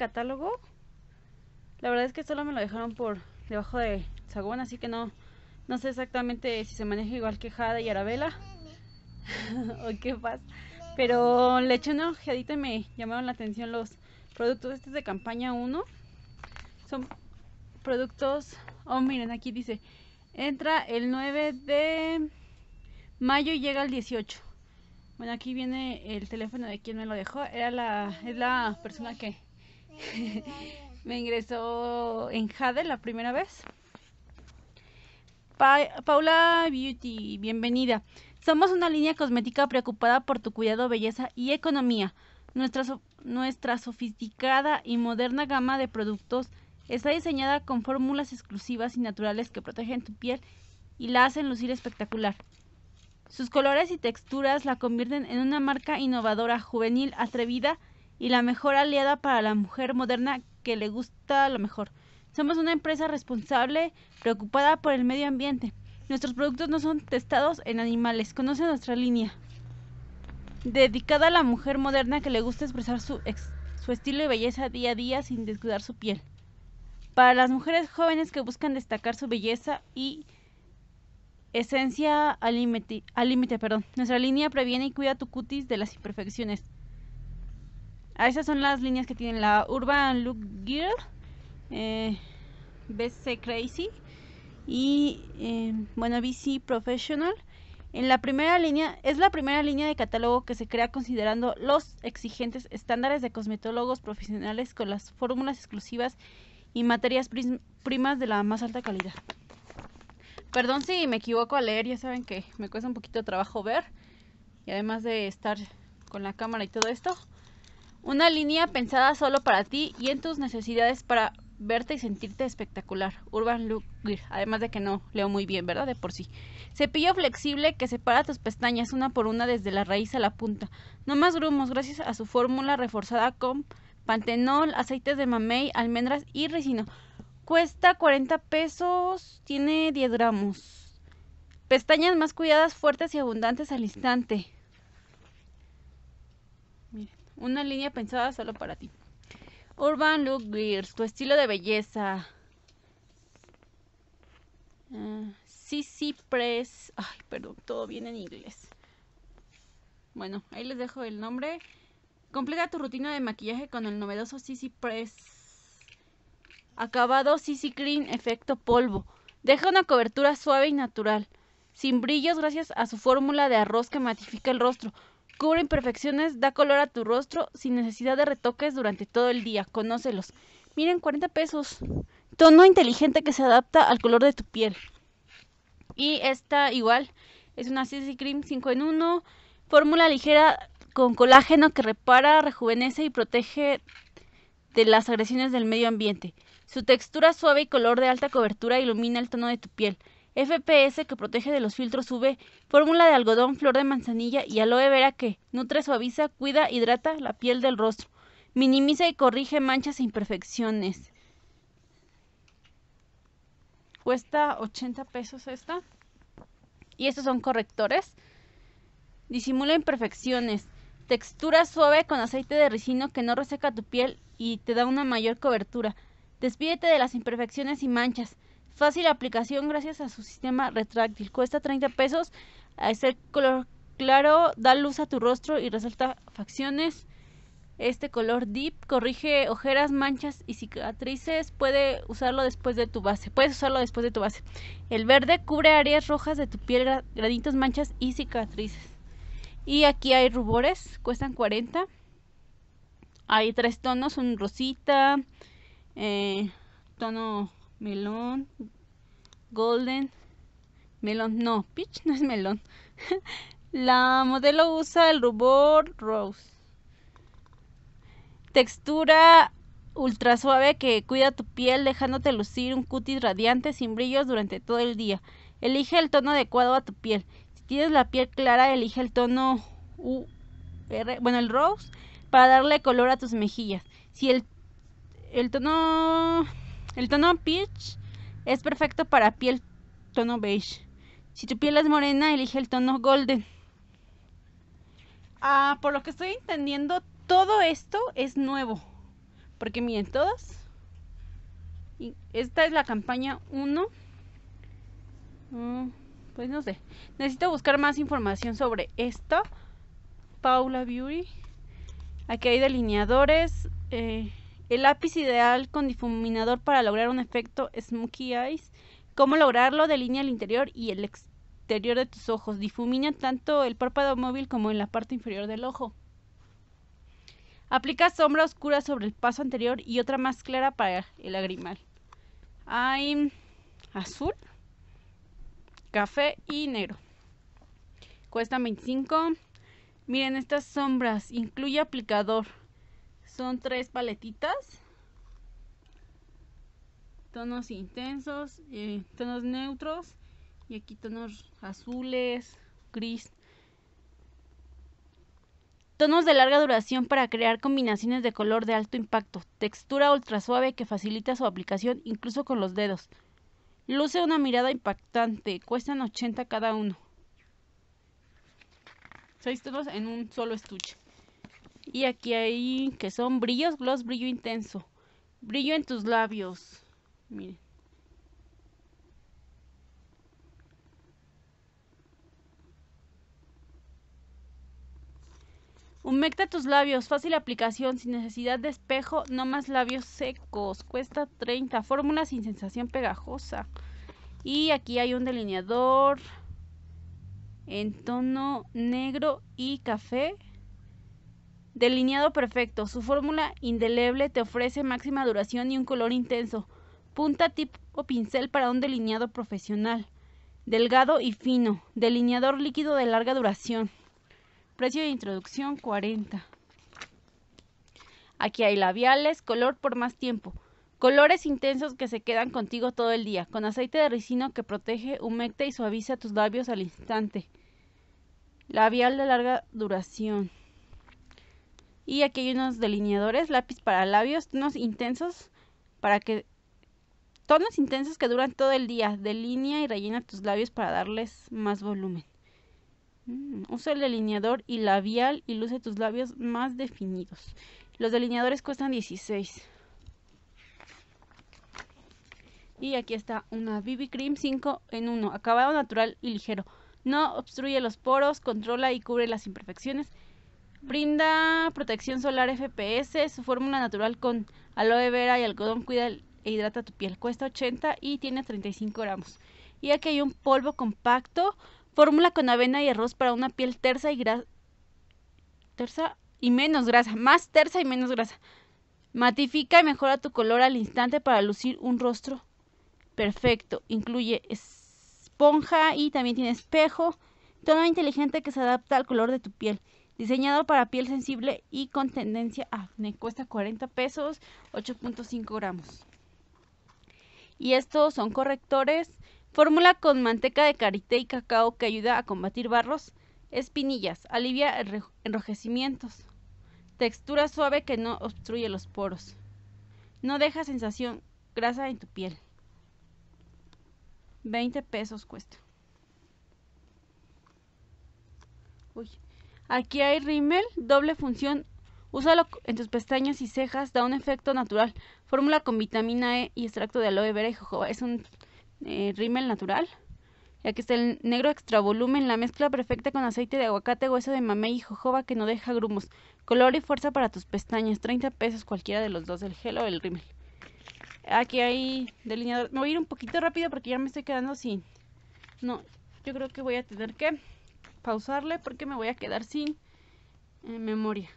catálogo, la verdad es que solo me lo dejaron por debajo de Sagón, así que no, no sé exactamente si se maneja igual que Jada y Arabela. o qué pasa. Pero le eché una ojeadita y me llamaron la atención los productos es de campaña 1. Son productos, oh miren, aquí dice, entra el 9 de mayo y llega el 18. Bueno, aquí viene el teléfono de quien me lo dejó. Era la, es la persona que me ingresó en Jade la primera vez. Paula Beauty, bienvenida. Somos una línea cosmética preocupada por tu cuidado, belleza y economía. Nuestra, nuestra sofisticada y moderna gama de productos está diseñada con fórmulas exclusivas y naturales que protegen tu piel y la hacen lucir espectacular. Sus colores y texturas la convierten en una marca innovadora, juvenil, atrevida y la mejor aliada para la mujer moderna que le gusta lo mejor. Somos una empresa responsable, preocupada por el medio ambiente. Nuestros productos no son testados en animales. Conoce nuestra línea. Dedicada a la mujer moderna que le gusta expresar su, su estilo y belleza día a día sin descuidar su piel. Para las mujeres jóvenes que buscan destacar su belleza y esencia al límite, perdón. Nuestra línea previene y cuida tu cutis de las imperfecciones. Ah, esas son las líneas que tienen la Urban Look Girl, eh, BC Crazy y eh, bueno, BC Professional. En la primera línea, es la primera línea de catálogo que se crea considerando los exigentes estándares de cosmetólogos profesionales con las fórmulas exclusivas y materias primas de la más alta calidad. Perdón si me equivoco a leer, ya saben que me cuesta un poquito de trabajo ver. Y además de estar con la cámara y todo esto, una línea pensada solo para ti y en tus necesidades para verte y sentirte espectacular. Urban Look además de que no leo muy bien, ¿verdad? De por sí. Cepillo flexible que separa tus pestañas una por una desde la raíz a la punta. No más grumos, gracias a su fórmula reforzada con pantenol, aceites de mamey, almendras y resino. Cuesta 40 pesos, tiene 10 gramos. Pestañas más cuidadas, fuertes y abundantes al instante. Una línea pensada solo para ti. Urban Look Girls, tu estilo de belleza. Ah, Sissy Press. Ay, perdón, todo viene en inglés. Bueno, ahí les dejo el nombre. Completa tu rutina de maquillaje con el novedoso CC Press. Acabado Sissy Cream efecto polvo. Deja una cobertura suave y natural, sin brillos gracias a su fórmula de arroz que matifica el rostro. Cubre imperfecciones, da color a tu rostro sin necesidad de retoques durante todo el día. Conócelos. Miren, 40 pesos. Tono inteligente que se adapta al color de tu piel. Y esta igual es una CC Cream 5 en 1. Fórmula ligera con colágeno que repara, rejuvenece y protege de las agresiones del medio ambiente. Su textura suave y color de alta cobertura ilumina el tono de tu piel. FPS que protege de los filtros UV, fórmula de algodón, flor de manzanilla y aloe vera que nutre, suaviza, cuida, hidrata la piel del rostro, minimiza y corrige manchas e imperfecciones. Cuesta 80 pesos esta. Y estos son correctores. Disimula imperfecciones. Textura suave con aceite de ricino que no reseca tu piel y te da una mayor cobertura. Despídete de las imperfecciones y manchas. Fácil aplicación gracias a su sistema retráctil. Cuesta 30 pesos. Es el color claro, da luz a tu rostro y resalta facciones. Este color deep corrige ojeras, manchas y cicatrices. Puede usarlo después de tu base. Puedes usarlo después de tu base. El verde cubre áreas rojas de tu piel, granitos, manchas y cicatrices. Y aquí hay rubores, cuestan 40. Hay tres tonos, un rosita, eh, tono melón, golden, melón, no, peach no es melón. La modelo usa el rubor rose. Textura ultra suave que cuida tu piel dejándote lucir un cutis radiante sin brillos durante todo el día. Elige el tono adecuado a tu piel. Si tienes la piel clara, elige el tono bueno, el rose para darle color a tus mejillas. Si el, el tono el tono peach es perfecto para piel tono beige. Si tu piel es morena, elige el tono golden. Ah, por lo que estoy entendiendo, todo esto es nuevo. Porque miren, todas. Y esta es la campaña 1. Mm, pues no sé. Necesito buscar más información sobre esta. Paula Beauty. Aquí hay delineadores. Eh, el lápiz ideal con difuminador para lograr un efecto smokey eyes. ¿Cómo lograrlo? Delinea el interior y el exterior de tus ojos. Difumina tanto el párpado móvil como en la parte inferior del ojo. Aplica sombra oscura sobre el paso anterior y otra más clara para el lagrimal. Hay azul, café y negro. Cuesta 25. Miren estas sombras. Incluye aplicador. Son tres paletitas. Tonos intensos, eh, tonos neutros y aquí tonos azules, gris. Tonos de larga duración para crear combinaciones de color de alto impacto. Textura ultra suave que facilita su aplicación incluso con los dedos. Luce una mirada impactante. Cuestan 80 cada uno. Seis tonos en un solo estuche. Y aquí hay que son brillos, gloss, brillo intenso. Brillo en tus labios. Humecta tus labios, fácil aplicación, sin necesidad de espejo, no más labios secos, cuesta 30, fórmula sin sensación pegajosa. Y aquí hay un delineador en tono negro y café. Delineado perfecto, su fórmula indeleble te ofrece máxima duración y un color intenso. Punta tipo o pincel para un delineado profesional. Delgado y fino. Delineador líquido de larga duración. Precio de introducción 40. Aquí hay labiales, color por más tiempo. Colores intensos que se quedan contigo todo el día, con aceite de ricino que protege, humecta y suaviza tus labios al instante. Labial de larga duración. Y aquí hay unos delineadores, lápiz para labios, tonos intensos para que tonos intensos que duran todo el día. Delinea y rellena tus labios para darles más volumen. Mm, usa el delineador y labial y luce tus labios más definidos. Los delineadores cuestan 16. Y aquí está una BB Cream 5 en 1, acabado natural y ligero. No obstruye los poros, controla y cubre las imperfecciones. Brinda protección solar FPS, su fórmula natural con aloe vera y algodón cuida e hidrata tu piel. Cuesta 80 y tiene 35 gramos. Y aquí hay un polvo compacto, fórmula con avena y arroz para una piel tersa y Tersa y menos grasa, más tersa y menos grasa. Matifica y mejora tu color al instante para lucir un rostro perfecto. Incluye esponja y también tiene espejo, tono inteligente que se adapta al color de tu piel diseñado para piel sensible y con tendencia a Cuesta 40 pesos, 8.5 gramos. Y estos son correctores. Fórmula con manteca de karité y cacao que ayuda a combatir barros, espinillas, alivia enrojecimientos. Textura suave que no obstruye los poros. No deja sensación grasa en tu piel. 20 pesos cuesta. Uy. Aquí hay rímel, doble función. Úsalo en tus pestañas y cejas, da un efecto natural. Fórmula con vitamina E y extracto de aloe vera y jojoba. Es un eh, rímel natural. Y aquí está el negro extra volumen, la mezcla perfecta con aceite de aguacate, hueso de mamey y jojoba que no deja grumos. Color y fuerza para tus pestañas, 30 pesos cualquiera de los dos, el gel o el rímel. Aquí hay delineador. Me voy a ir un poquito rápido porque ya me estoy quedando sin... No, yo creo que voy a tener que pausarle porque me voy a quedar sin eh, memoria.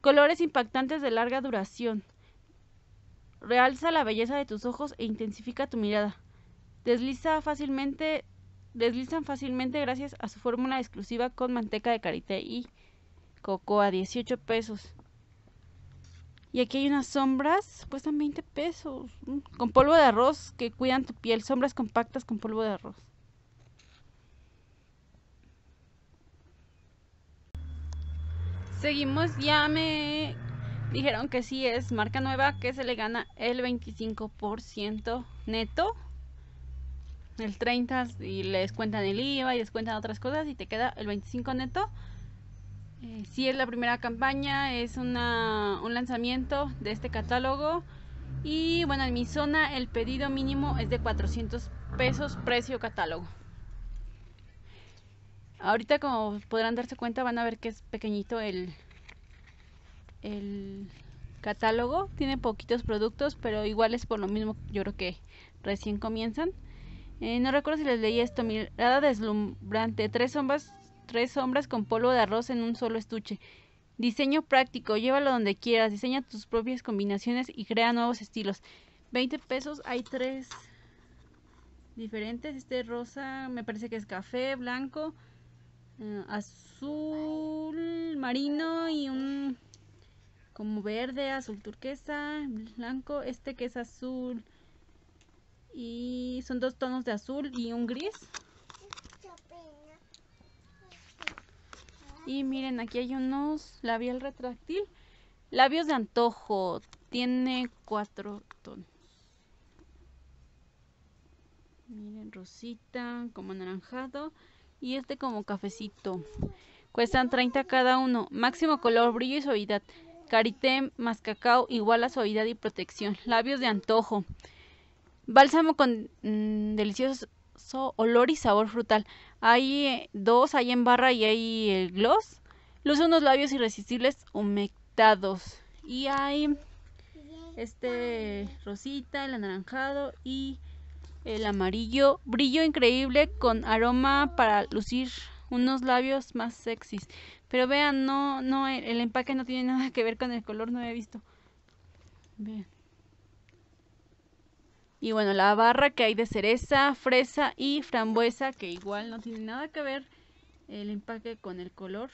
Colores impactantes de larga duración. Realza la belleza de tus ojos e intensifica tu mirada. Desliza fácilmente, deslizan fácilmente gracias a su fórmula exclusiva con manteca de karité y cocoa, 18 pesos. Y aquí hay unas sombras, cuestan 20 pesos, mm, con polvo de arroz que cuidan tu piel, sombras compactas con polvo de arroz. Seguimos, ya me dijeron que sí es marca nueva, que se le gana el 25% neto. El 30 y les cuentan el IVA y les cuentan otras cosas y te queda el 25 neto. Eh, si es la primera campaña, es un lanzamiento de este catálogo. Y bueno, en mi zona el pedido mínimo es de 400 pesos precio catálogo. Ahorita como podrán darse cuenta van a ver que es pequeñito el, catálogo. Tiene poquitos productos, pero igual es por lo mismo yo creo que recién comienzan. Eh, no recuerdo si les leí esto, mirada deslumbrante, tres sombras, tres sombras con polvo de arroz en un solo estuche. Diseño práctico, llévalo donde quieras, diseña tus propias combinaciones y crea nuevos estilos. 20 pesos, hay tres diferentes, este rosa me parece que es café, blanco, eh, azul marino y un como verde, azul turquesa, blanco, este que es azul y son dos tonos de azul y un gris. Y miren, aquí hay unos labial retráctil, labios de antojo, tiene cuatro tonos. Miren, rosita, como anaranjado y este como cafecito. Cuestan 30 cada uno. Máximo color, brillo y suavidad. Carité más cacao igual a suavidad y protección. Labios de antojo. Bálsamo con mm, delicioso olor y sabor frutal. Hay eh, dos, hay en barra y hay el eh, gloss. Luce unos labios irresistibles humectados. Y hay este rosita, el anaranjado y el amarillo, brillo increíble con aroma para lucir unos labios más sexys. Pero vean, no, no, el, empaque no tiene nada que ver con el color, no he visto. Vean. Y bueno, la barra que hay de cereza, fresa y frambuesa, que igual no tiene nada que ver el empaque con el color.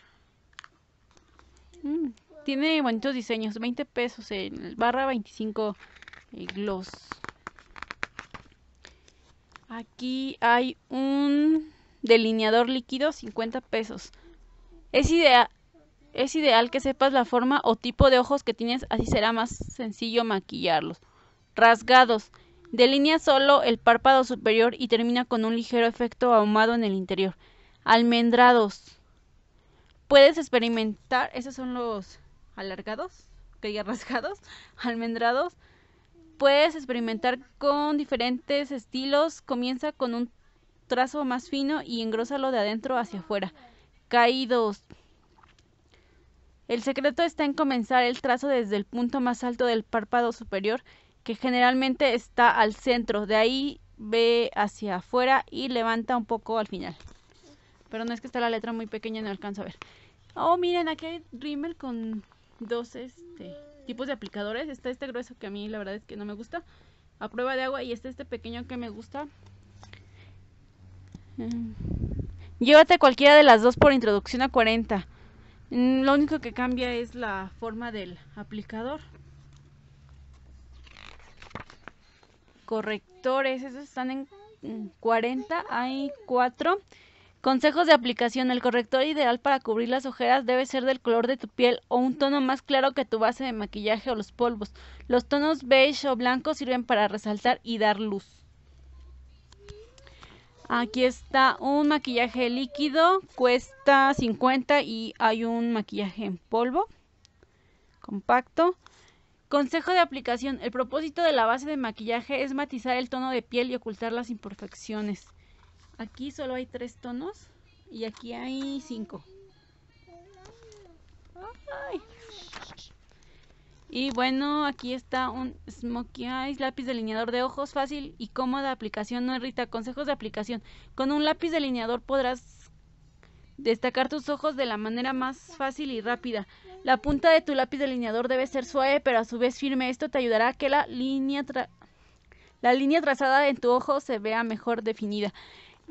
Mm, tiene bonitos diseños, 20 pesos en barra, 25 gloss. Aquí hay un delineador líquido, 50 pesos. Es, idea, es ideal que sepas la forma o tipo de ojos que tienes, así será más sencillo maquillarlos. Rasgados. Delinea solo el párpado superior y termina con un ligero efecto ahumado en el interior. Almendrados. Puedes experimentar, esos son los alargados, que ya rasgados, almendrados puedes experimentar con diferentes estilos. Comienza con un trazo más fino y engrósalo de adentro hacia afuera. Caídos. El secreto está en comenzar el trazo desde el punto más alto del párpado superior, que generalmente está al centro. De ahí ve hacia afuera y levanta un poco al final. Pero no es que está la letra muy pequeña, no alcanzo a ver. Oh, miren, aquí hay rímel con dos, este tipos de aplicadores. Está este grueso que a mí la verdad es que no me gusta. A prueba de agua. Y está este pequeño que me gusta. Eh, llévate cualquiera de las dos por introducción a 40. Mm, lo único que cambia es la forma del aplicador. Correctores, esos están en 40. Hay 4. Consejos de aplicación. El corrector ideal para cubrir las ojeras debe ser del color de tu piel o un tono más claro que tu base de maquillaje o los polvos. Los tonos beige o blanco sirven para resaltar y dar luz. Aquí está un maquillaje líquido, cuesta 50 y hay un maquillaje en polvo compacto. Consejo de aplicación. El propósito de la base de maquillaje es matizar el tono de piel y ocultar las imperfecciones aquí solo hay tres tonos y aquí hay cinco y bueno aquí está un smokey eyes lápiz delineador de ojos fácil y cómoda aplicación no irrita consejos de aplicación con un lápiz delineador podrás destacar tus ojos de la manera más fácil y rápida la punta de tu lápiz delineador debe ser suave pero a su vez firme esto te ayudará a que la línea la línea trazada en tu ojo se vea mejor definida.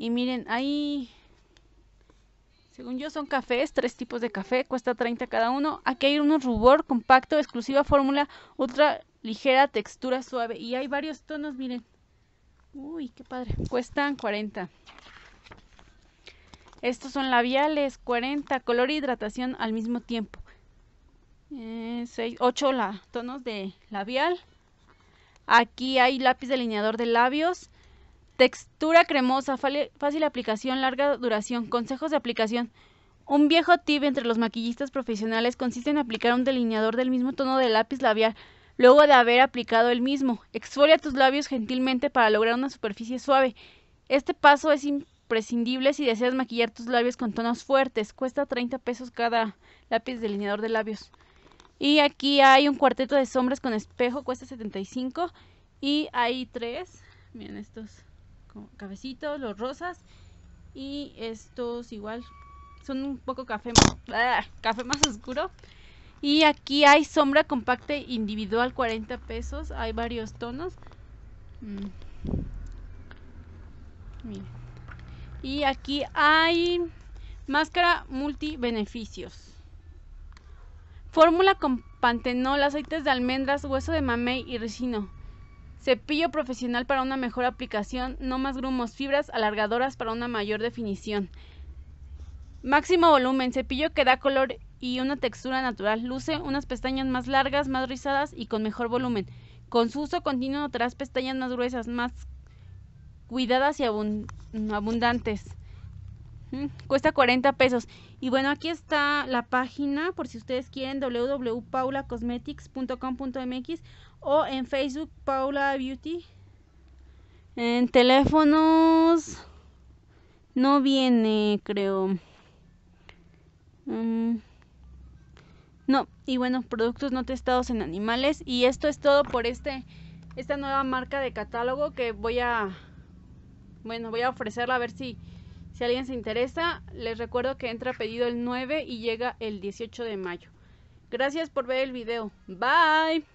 Y miren, ahí, según yo, son cafés, tres tipos de café, cuesta 30 cada uno. Aquí hay unos rubor compacto, exclusiva fórmula, ultra ligera, textura suave. Y hay varios tonos, miren. Uy, qué padre. Cuestan 40. Estos son labiales, 40, color e hidratación al mismo tiempo. Eh, 8 tonos de labial. Aquí hay lápiz delineador de labios. Textura cremosa, fácil aplicación, larga duración. Consejos de aplicación. Un viejo tip entre los maquillistas profesionales consiste en aplicar un delineador del mismo tono de lápiz labial luego de haber aplicado el mismo. Exfolia tus labios gentilmente para lograr una superficie suave. Este paso es imprescindible si deseas maquillar tus labios con tonos fuertes. Cuesta 30 pesos cada lápiz delineador de labios. Y aquí hay un cuarteto de sombras con espejo, cuesta 75. Y hay tres. Miren estos. Cabecitos, los rosas y estos igual son un poco café, ah, café más oscuro. Y aquí hay sombra compacta individual 40 pesos, hay varios tonos. Mm. Y aquí hay máscara multi beneficios. Fórmula con pantenol, aceites de almendras, hueso de mamey y resino. Cepillo profesional para una mejor aplicación, no más grumos, fibras alargadoras para una mayor definición. Máximo volumen, cepillo que da color y una textura natural. Luce unas pestañas más largas, más rizadas y con mejor volumen. Con su uso continuo notarás pestañas más gruesas, más cuidadas y abundantes. Mm, cuesta 40 pesos. Y bueno, aquí está la página por si ustedes quieren www.paulacosmetics.com.mx o en Facebook Paula Beauty. En teléfonos no viene, creo. Mm. no, y bueno, productos no testados en animales. Y esto es todo por este esta nueva marca de catálogo que voy a bueno, voy a ofrecerla a ver si si alguien se interesa. Les recuerdo que entra pedido el 9 y llega el 18 de mayo. Gracias por ver el video. Bye.